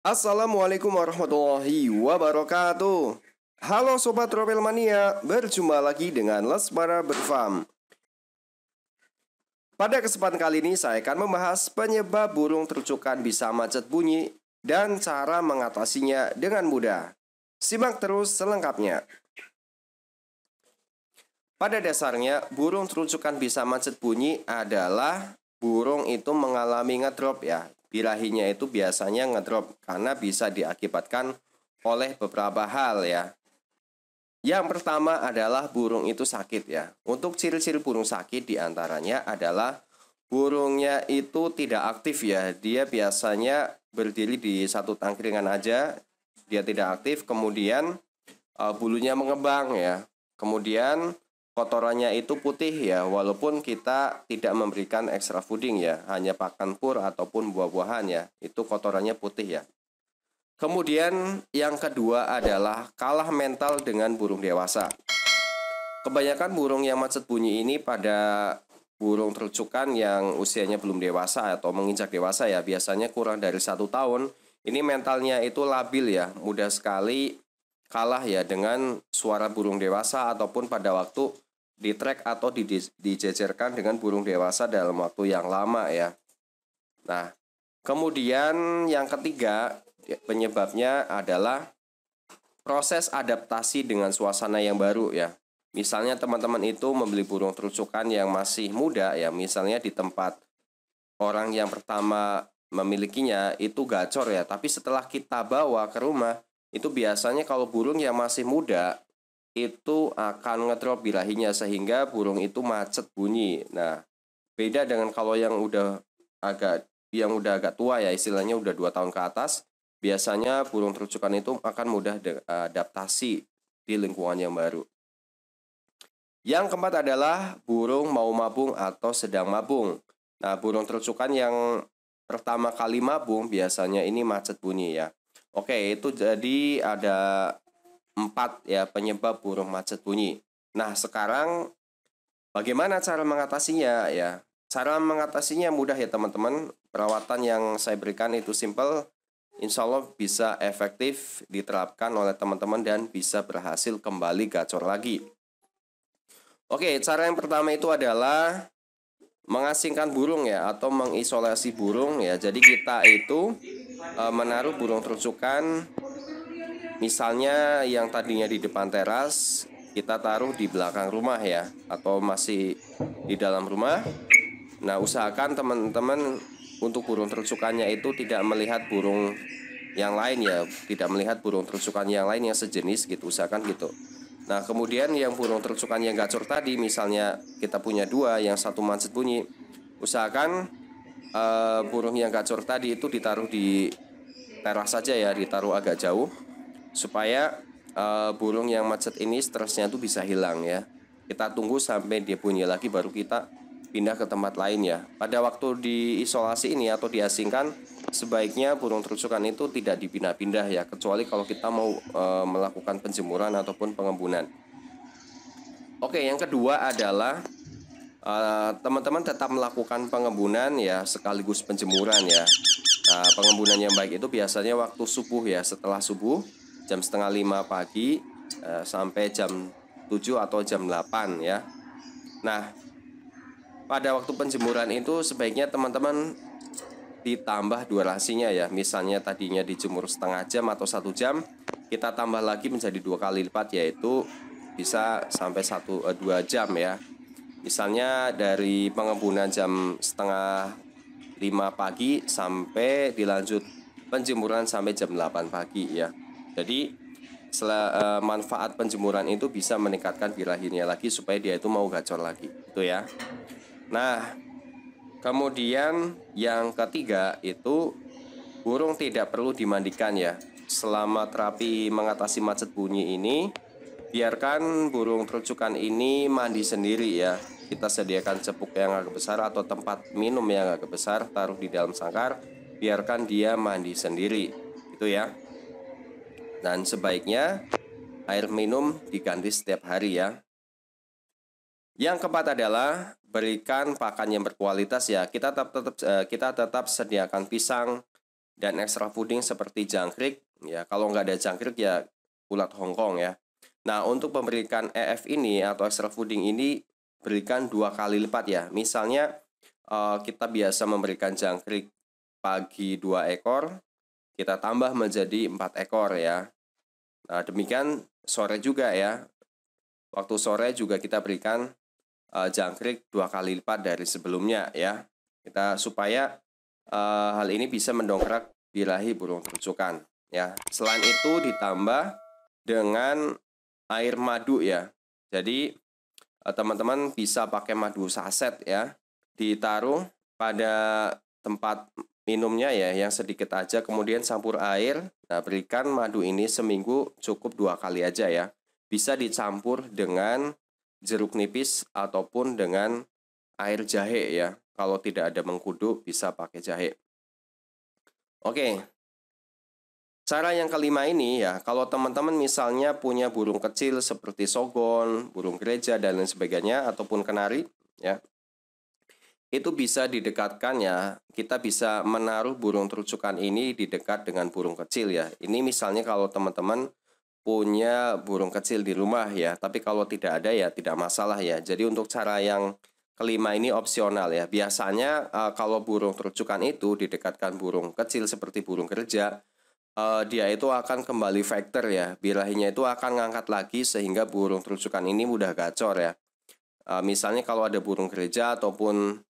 Assalamualaikum warahmatullahi wabarakatuh Halo Sobat Travel Mania, berjumpa lagi dengan Lesbara Berfarm Pada kesempatan kali ini saya akan membahas penyebab burung tercukan bisa macet bunyi dan cara mengatasinya dengan mudah Simak terus selengkapnya Pada dasarnya, burung terucukan bisa macet bunyi adalah burung itu mengalami ngedrop ya birahinya itu biasanya ngedrop karena bisa diakibatkan oleh beberapa hal ya. Yang pertama adalah burung itu sakit ya. Untuk ciri-ciri burung sakit diantaranya adalah burungnya itu tidak aktif ya. Dia biasanya berdiri di satu tangkringan aja. Dia tidak aktif. Kemudian eh, bulunya mengembang ya. Kemudian kotorannya itu putih ya walaupun kita tidak memberikan extra fooding ya hanya pakan pur ataupun buah-buahan ya itu kotorannya putih ya kemudian yang kedua adalah kalah mental dengan burung dewasa kebanyakan burung yang macet bunyi ini pada burung tercukan yang usianya belum dewasa atau menginjak dewasa ya biasanya kurang dari satu tahun ini mentalnya itu labil ya mudah sekali kalah ya dengan suara burung dewasa ataupun pada waktu ditrek atau dijejerkan dengan burung dewasa dalam waktu yang lama ya. Nah, kemudian yang ketiga ya, penyebabnya adalah proses adaptasi dengan suasana yang baru ya. Misalnya teman-teman itu membeli burung terucukan yang masih muda ya, misalnya di tempat orang yang pertama memilikinya itu gacor ya, tapi setelah kita bawa ke rumah itu biasanya kalau burung yang masih muda itu akan ngedrop birahinya sehingga burung itu macet bunyi. Nah, beda dengan kalau yang udah agak yang udah agak tua ya istilahnya udah dua tahun ke atas biasanya burung terucukan itu akan mudah adaptasi di lingkungan yang baru. Yang keempat adalah burung mau mabung atau sedang mabung. Nah, burung terucukan yang pertama kali mabung biasanya ini macet bunyi ya. Oke, itu jadi ada Empat ya penyebab burung macet bunyi. Nah sekarang bagaimana cara mengatasinya ya? Cara mengatasinya mudah ya teman-teman. Perawatan yang saya berikan itu simple. Insya Allah bisa efektif diterapkan oleh teman-teman dan bisa berhasil kembali gacor lagi. Oke, cara yang pertama itu adalah mengasingkan burung ya atau mengisolasi burung ya. Jadi kita itu e, menaruh burung terusukan. Misalnya yang tadinya di depan teras kita taruh di belakang rumah ya atau masih di dalam rumah. Nah, usahakan teman-teman untuk burung terucukannya itu tidak melihat burung yang lain ya, tidak melihat burung terusukan yang lain yang sejenis gitu, usahakan gitu. Nah, kemudian yang burung terusukan yang gacor tadi misalnya kita punya dua, yang satu manset bunyi, usahakan uh, burung yang gacor tadi itu ditaruh di teras saja ya, ditaruh agak jauh supaya uh, burung yang macet ini stresnya tuh bisa hilang ya. Kita tunggu sampai dia bunyi lagi baru kita pindah ke tempat lain ya. Pada waktu diisolasi ini atau diasingkan sebaiknya burung terusukan itu tidak dipindah-pindah ya kecuali kalau kita mau e, melakukan penjemuran ataupun pengembunan. Oke, yang kedua adalah eh, teman-teman tetap melakukan pengembunan ya sekaligus penjemuran ya. Nah, pengembunan yang baik itu biasanya waktu subuh ya, setelah subuh jam setengah lima pagi eh, sampai jam tujuh atau jam delapan ya Nah pada waktu penjemuran itu sebaiknya teman-teman ditambah durasinya ya misalnya tadinya dijemur setengah jam atau satu jam kita tambah lagi menjadi dua kali lipat yaitu bisa sampai satu eh, dua jam ya misalnya dari pengembunan jam setengah lima pagi sampai dilanjut penjemuran sampai jam 8 pagi ya jadi eh, manfaat penjemuran itu bisa meningkatkan birahinya lagi supaya dia itu mau gacor lagi. Itu ya. Nah, kemudian yang ketiga itu burung tidak perlu dimandikan ya. Selama terapi mengatasi macet bunyi ini, biarkan burung terucukan ini mandi sendiri ya. Kita sediakan cepuk yang agak besar atau tempat minum yang agak besar, taruh di dalam sangkar, biarkan dia mandi sendiri. Itu ya. Dan sebaiknya air minum diganti setiap hari ya. Yang keempat adalah berikan pakan yang berkualitas ya. Kita tetap, tetap eh, kita tetap sediakan pisang dan ekstra puding seperti jangkrik ya. Kalau nggak ada jangkrik ya ulat Hongkong ya. Nah untuk memberikan EF ini atau extra fooding ini berikan dua kali lipat ya. Misalnya eh, kita biasa memberikan jangkrik pagi dua ekor, kita tambah menjadi empat ekor ya. Nah, demikian sore juga ya. Waktu sore juga kita berikan uh, jangkrik dua kali lipat dari sebelumnya ya. Kita supaya uh, hal ini bisa mendongkrak birahi burung tercukan ya. Selain itu ditambah dengan air madu ya. Jadi eh, teman-teman bisa pakai madu saset ya. Ditaruh pada tempat minumnya ya yang sedikit aja kemudian campur air nah berikan madu ini seminggu cukup dua kali aja ya bisa dicampur dengan jeruk nipis ataupun dengan air jahe ya kalau tidak ada mengkudu bisa pakai jahe oke cara yang kelima ini ya kalau teman-teman misalnya punya burung kecil seperti sogon burung gereja dan lain sebagainya ataupun kenari ya itu bisa didekatkan ya. Kita bisa menaruh burung terucukan ini di dekat dengan burung kecil ya. Ini misalnya kalau teman-teman punya burung kecil di rumah ya, tapi kalau tidak ada ya tidak masalah ya. Jadi untuk cara yang kelima ini opsional ya. Biasanya uh, kalau burung terucukan itu didekatkan burung kecil seperti burung kerja, uh, dia itu akan kembali vektor ya. Birahinya itu akan ngangkat lagi sehingga burung terucukan ini mudah gacor ya. Uh, misalnya kalau ada burung gereja ataupun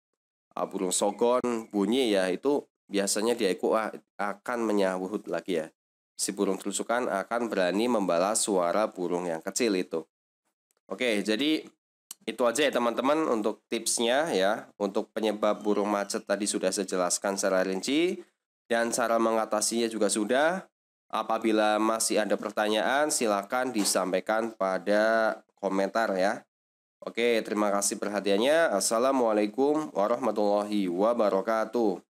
Ah, burung sogon bunyi ya itu biasanya dia diaiku ah, akan menyahut lagi ya. Si burung telusukan akan berani membalas suara burung yang kecil itu. Oke, jadi itu aja ya teman-teman untuk tipsnya ya. Untuk penyebab burung macet tadi sudah saya jelaskan secara rinci dan cara mengatasinya juga sudah. Apabila masih ada pertanyaan, silakan disampaikan pada komentar ya. Oke, terima kasih perhatiannya. Assalamualaikum warahmatullahi wabarakatuh.